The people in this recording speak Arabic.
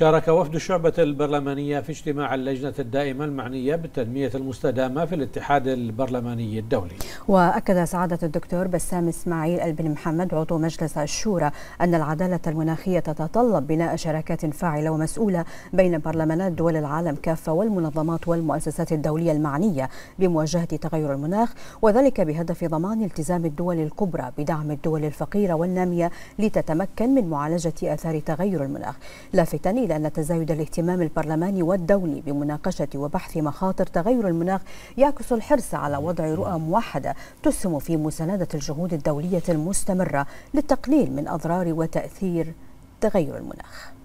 شارك وفد الشعبة البرلمانية في اجتماع اللجنة الدائمة المعنية بالتنمية المستدامة في الاتحاد البرلماني الدولي وأكد سعادة الدكتور بسام إسماعيل البن محمد عضو مجلس الشورى أن العدالة المناخية تتطلب بناء شراكات فاعلة ومسؤولة بين برلمانات دول العالم كافة والمنظمات والمؤسسات الدولية المعنية بمواجهة تغير المناخ وذلك بهدف ضمان التزام الدول الكبرى بدعم الدول الفقيرة والنامية لتتمكن من معالجة آثار تغير المناخ لافتا الأخير أن تزايد الاهتمام البرلماني والدولي بمناقشة وبحث مخاطر تغير المناخ يعكس الحرص على وضع رؤى موحدة تسهم في مساندة الجهود الدولية المستمرة للتقليل من أضرار وتأثير تغير المناخ